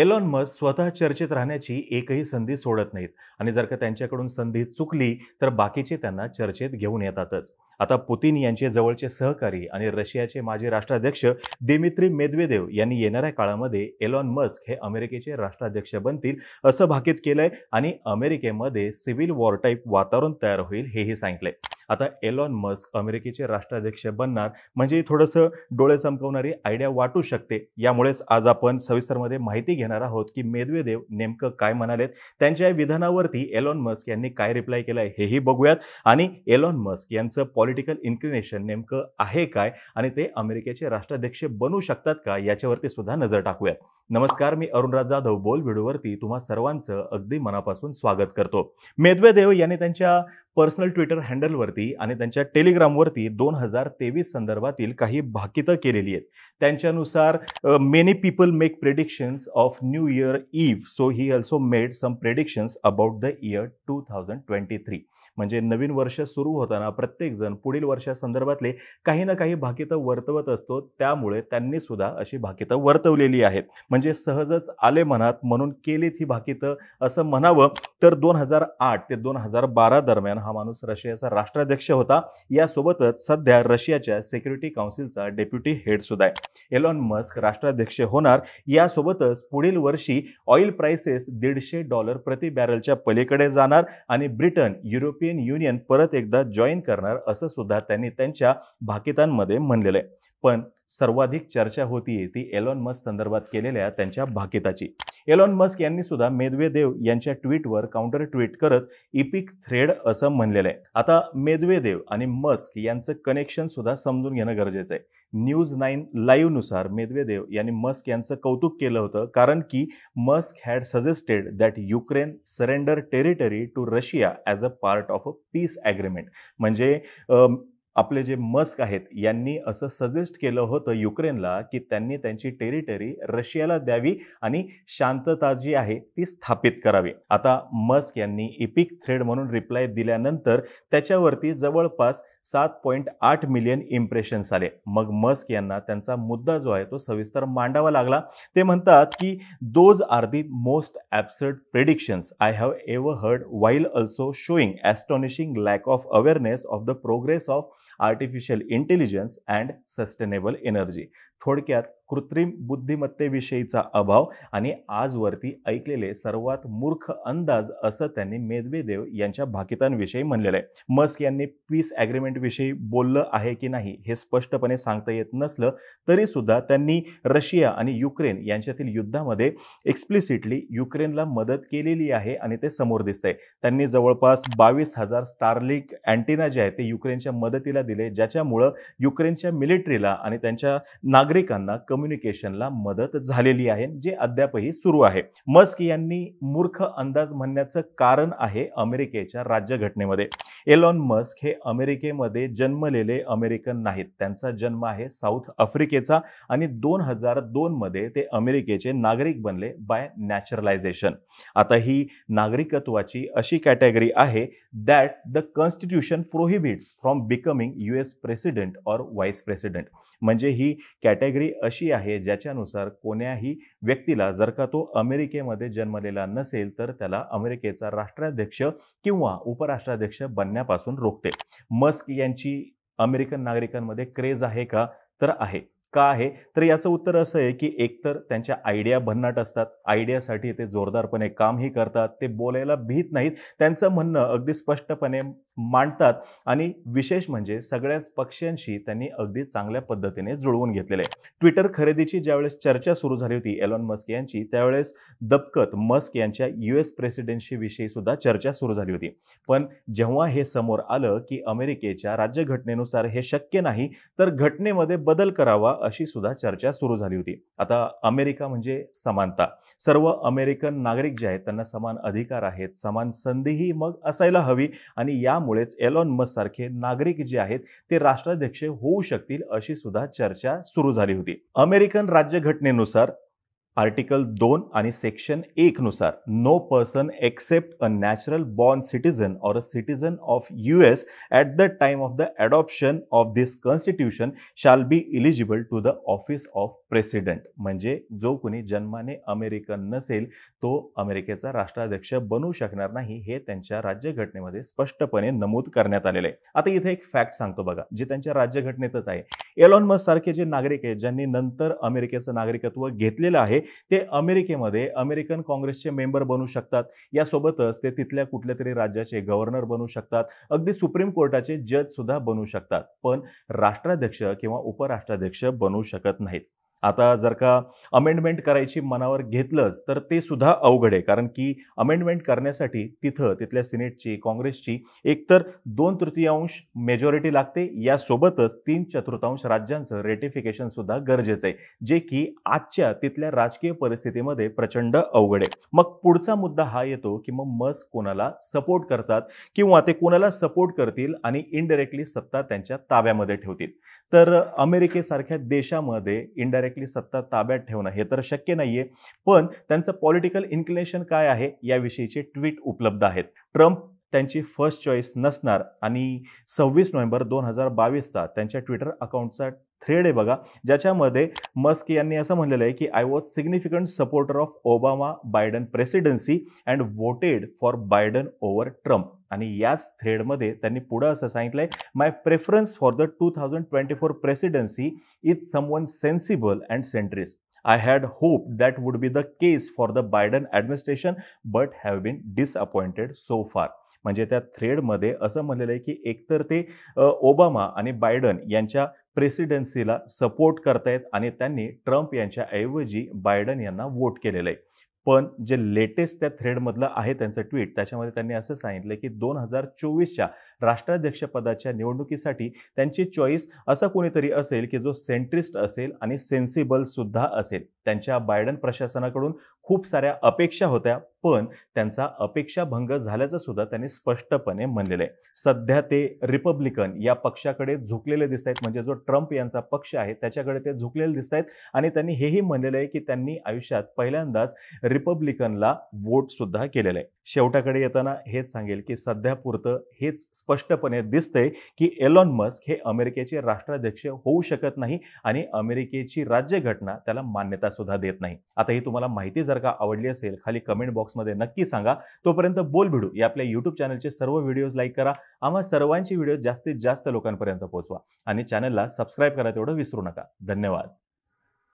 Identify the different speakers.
Speaker 1: Elon Musk स्वतः चर्चेत राहण्याची एकही संधी सोडत नाहीत आणि जर का त्यांच्याकडून संधी चुकली तर बाकीचे त्यांना चर्चेत घेऊन येतातच आता पुतीन यांचे जवळचे सहकारी आणि रशियाचे माजी राष्ट्राध्यक्ष दिमित्री मेदवेदेव यांनी येणाऱ्या काळामध्ये एलॉन मस्क हे अमेरिकेचे राष्ट्राध्यक्ष बनतील असं भाकीत केलंय आणि अमेरिकेमध्ये सिव्हिल वॉर टाईप वातावरण तयार होईल हेही सांगितलंय आता एलॉन मस्क अमेरिकेचे राष्ट्राध्यक्ष बनणार म्हणजे थोडंसं डोळे चमकवणारी आयडिया वाटू शकते यामुळेच आज आपण सविस्तरमध्ये माहिती घेणार आहोत की मेदवेदेव नेमकं काय म्हणालेत त्यांच्या विधानावरती एलॉन मस्क यांनी काय रिप्लाय आहे हेही बघूयात आणि एलॉन मस्क यांचं पॉलिटिकल इन्क्लिनेशन नेमकं आहे काय आणि ते अमेरिकेचे राष्ट्राध्यक्ष बनू शकतात का याच्यावरती सुद्धा नजर टाकूयात नमस्कार मी अरुणराज जाधव बोल व्हिडिओवरती तुम्हा सर्वांचं अगदी मनापासून स्वागत करतो मेदवेदेव यांनी त्यांच्या पर्सनल ट्विटर हँडलवरती आणि त्यांच्या टेलिग्रामवरती दोन हजार तेवीस संदर्भातील काही भाकितं केलेली आहेत त्यांच्यानुसार many people make predictions of new year eve so he also made some predictions about the year two thousand twenty three म्हणजे नवीन वर्ष सुरू होताना प्रत्येकजण पुढील वर्षासंदर्भातले काही ना काही भाकितं वर्तवत असतो त्यामुळे त्यांनी सुद्धा अशी भाकितं वर्तवलेली आहेत म्हणजे सहजच आले मनात म्हणून केलीत ही भाकीत असं म्हणावं तर दोन हजार आठ ते दोन हजार बारा दरम्यान हा माणूस रशियाचा राष्ट्राध्यक्ष होता यासोबतच सध्या रशियाच्या सेक्युरिटी काउन्सिलचा डेप्युटी हेड सुद्धा आहे एलॉन मस्क राष्ट्राध्यक्ष होणार यासोबतच पुढील वर्षी ऑइल प्राइसेस दीडशे डॉलर प्रति बॅरलच्या पलीकडे जाणार आणि ब्रिटन युरोपियन युनियन परत एकदा जॉईन करणार असं सुद्धा त्यांनी त्यांच्या भाकितांमध्ये म्हणलेलं आहे पण सर्वाधिक चर्चा होती ती एलॉन मस्क संदर्भात केलेल्या त्यांच्या भाकिताची एलॉन मस्क यांनी सुद्धा मेदवेदेव यांच्या ट्विटवर काउंटर ट्विट करत इपिक थ्रेड असं म्हणलेलं आहे आता मेदवेदेव आणि मस्क यांचं कनेक्शन सुद्धा समजून घेणं गरजेचं आहे न्यूज नाईन लाईव्हनुसार नुसार मेदवेदेव यांनी मस्क यांचं कौतुक केलं होतं कारण की Musk had suggested that Ukraine surrender territory to Russia as a part of a peace agreement म्हणजे आपले जे मस्क आहेत यांनी असं सजेस्ट केलं होतं युक्रेनला की त्यांनी त्यांची टेरिटरी रशियाला द्यावी आणि शांतता जी आहे ती स्थापित करावी आता मस्क यांनी इपिक थ्रेड म्हणून रिप्लाय दिल्यानंतर त्याच्यावरती जवळपास सात पॉईंट आठ मिलियन इम्प्रेशन्स आले मग मस्क यांना त्यांचा मुद्दा जो आहे तो सविस्तर मांडावा लागला ते म्हणतात की those are the most absurd predictions I have ever heard while also showing astonishing lack of awareness of the progress of artificial intelligence and sustainable energy थोडक्यात कृत्रिम बुद्धिमत्तेविषयीचा अभाव आणि आजवरती ऐकलेले सर्वात मूर्ख अंदाज असं त्यांनी मेदवेदेव यांच्या भाकितांविषयी म्हणलेलं आहे मस्क यांनी पीस ॲग्रीमेंटविषयी बोललं आहे की नाही हे स्पष्टपणे सांगता येत नसलं तरी सुद्धा त्यांनी रशिया आणि युक्रेन यांच्यातील युद्धामध्ये एक्सप्लिसिटली युक्रेनला मदत केलेली आहे आणि ते समोर दिसतंय त्यांनी जवळपास बावीस हजार स्टारलिंक अँटिना जे आहे ते युक्रेनच्या मदतीला दिले ज्याच्यामुळं युक्रेनच्या मिलिटरीला आणि त्यांच्या नागरिकांना कम्युनिकेशनला मदत झालेली आहे जे अद्यापही सुरू आहे मस्क यांनी मूर्ख अंदाज म्हणण्याचं कारण आहे अमेरिकेच्या राज्यघटनेमध्ये एलॉन मस्क हे अमेरिकेमध्ये जन्मलेले अमेरिकन नाहीत त्यांचा जन्म आहे साऊथ आफ्रिकेचा आणि दोन हजार मध्ये ते अमेरिकेचे नागरिक बनले बाय नॅचरलायझेशन आता ही नागरिकत्वाची अशी कॅटेगरी आहे that the constitution prohibits from becoming U S president or vice president म्हणजे ही कॅटेगरी अशी अशी आहे ज्याच्यानुसार कोण्याही व्यक्तीला जर का तो अमेरिकेमध्ये जन्मलेला नसेल तर त्याला अमेरिकेचा राष्ट्राध्यक्ष किंवा उपराष्ट्राध्यक्ष बनण्यापासून रोखते मस्क यांची अमेरिकन नागरिकांमध्ये क्रेज आहे का तर आहे का आहे तर याचं उत्तर असं आहे की एकतर त्यांच्या आयडिया भन्नाट असतात आयडियासाठी ते जोरदारपणे कामही करतात ते बोलायला भीत नाहीत त्यांचं म्हणणं अगदी स्पष्टपणे मांडतात आणि विशेष म्हणजे सगळ्याच पक्षांशी त्यांनी अगदी चांगल्या पद्धतीने जुळवून घेतलेले आहे ट्विटर खरेदीची ज्यावेळेस चर्चा सुरू झाली होती एलॉन मस्क यांची त्यावेळेस दबकत मस्क यांच्या यू एस प्रेसिडेंटशीविषयी सुद्धा चर्चा सुरू झाली होती पण जेव्हा हे समोर आलं की अमेरिकेच्या राज्यघटनेनुसार हे शक्य नाही तर घटनेमध्ये बदल करावा अशी सुद्धा चर्चा सुरू झाली होती आता अमेरिका म्हणजे समानता सर्व अमेरिकन नागरिक जे आहेत त्यांना समान अधिकार आहेत समान संधीही मग असायला हवी आणि यामुळेच एलॉन मस सारखे नागरिक जे आहेत ते राष्ट्राध्यक्ष होऊ शकतील अशी सुद्धा चर्चा सुरू झाली होती अमेरिकन राज्यघटनेनुसार आर्टिकल दोन आणि सेक्शन एक नुसार no person except a natural born citizen or a citizen of U S at the time of the adoption of this constitution shall be eligible to the office of president म्हणजे जो कोणी जन्माने American नसेल तो अमेरिकेचा राष्ट्राध्यक्ष बनू शकणार नाही हे त्यांच्या राज्यघटनेमध्ये स्पष्टपणे नमूद करण्यात आलेले आहे आता इथे एक फॅक्ट सांगतो बघा जे त्यांच्या राज्यघटनेतच आहे एलॉन मस्क सारखे जे नागरिक आहेत ज्यांनी नंतर अमेरिकेचं नागरिकत्व घेतलेलं आहे ते अमेरिकेमध्ये अमेरिकन काँग्रेसचे मेंबर बनू शकतात यासोबतच ते तिथल्या कुठल्या तरी राज्याचे गव्हर्नर बनू शकतात अगदी सुप्रीम कोर्टाचे जज सुद्धा बनू शकतात पण राष्ट्राध्यक्ष किंवा उपराष्ट्राध्यक्ष बनू शकत नाहीत आता जर का अमेंडमेंट करायची मनावर घेतलंच तर ते सुद्धा अवघड आहे कारण की अमेंडमेंट करण्यासाठी तिथं तिथल्या सिनेटची काँग्रेसची एकतर दोन तृतीयांश मेजॉरिटी लागते यासोबतच तीन चतुर्थांश राज्यांचं रेटिफिकेशन सुद्धा गरजेचं आहे जे की आजच्या तिथल्या राजकीय परिस्थितीमध्ये प्रचंड अवघड आहे मग पुढचा मुद्दा हा येतो की मग मस कोणाला सपोर्ट करतात किंवा ते कोणाला सपोर्ट करतील आणि इनडायरेक्टली सत्ता त्यांच्या ताब्यामध्ये ठेवतील तर अमेरिकेसारख्या देशामध्ये इनडायरेक्ट डायरेक्टली सत्ता ताब्यात ठेवणं हे तर शक्य नाहीये पण त्यांचं पॉलिटिकल इन्क्लिनेशन काय आहे याविषयीचे ट्विट उपलब्ध आहेत ट्रम्प त्यांची फर्स्ट चॉईस नसणार आणि सव्वीस नोव्हेंबर दोन हजार बावीसचा त्यांच्या ट्विटर अकाउंटचा थ्रेड आहे बघा ज्याच्यामध्ये मस्क यांनी असं म्हणलेलं आहे की I was significant supporter of Obama Biden presidency and voted for Biden over Trump आणि याच थ्रेडमध्ये त्यांनी पुढं असं सांगितलंय my preference for the two thousand twenty four presidency is someone sensible and centrist I had hope that would be the case for the Biden administration but have been disappointed so far म्हणजे त्या थ्रेडमध्ये असं म्हणलेलं आहे की एकतर ते Obama आणि Biden यांच्या प्रेसिडेन्सीला सपोर्ट करतायत आणि त्यांनी ट्रम्प यांच्याऐवजी बायडन यांना वोट केलेलं आहे पण जे लेटेस्ट त्या थ्रेडमधलं आहे त्यांचं ट्विट त्याच्यामध्ये त्यांनी असं सांगितलं की दोन हजार चोवीसच्या राष्ट्राध्यक्षपदाच्या निवडणुकीसाठी त्यांची चॉईस असा कोणीतरी असेल की जो सेंट्रिस्ट असेल आणि सेन्सिबलसुद्धा असेल त्यांच्या बायडन प्रशासनाकडून खूप साऱ्या अपेक्षा होत्या पण त्यांचा अपेक्षाभंग झाल्याचं सुद्धा त्यांनी स्पष्टपणे म्हणलेलं आहे सध्या ते रिपब्लिकन या पक्षाकडे झुकलेले दिसत आहेत म्हणजे जो ट्रम्प यांचा पक्ष आहे त्याच्याकडे ते झुकलेले दिसत आहेत आणि त्यांनी हेही म्हणलेलं आहे की त्यांनी आयुष्यात पहिल्यांदाच रिपब्लिकनला वोट सुद्धा केलेलं आहे शेवटाकडे येताना हेच सांगेल की सध्यापुरतं हेच स्पष्टपणे दिसतंय की एलॉन मस्क हे अमेरिकेचे राष्ट्राध्यक्ष होऊ शकत नाही आणि अमेरिकेची राज्यघटना त्याला मान्यता सुद्धा देत नाही आता ही तुम्हाला माहिती जर का आवडली असेल खाली कमेंट बॉक्स बॉक्समध्ये नक्की सांगा तोपर्यंत बोल भिडू या आपल्या यूट्यूब चॅनलचे सर्व व्हिडिओज लाईक करा आम्हा सर्वांचे व्हिडिओ जास्तीत जास्त लोकांपर्यंत पोहोचवा आणि चॅनलला सबस्क्राईब करा तेवढं विसरू नका धन्यवाद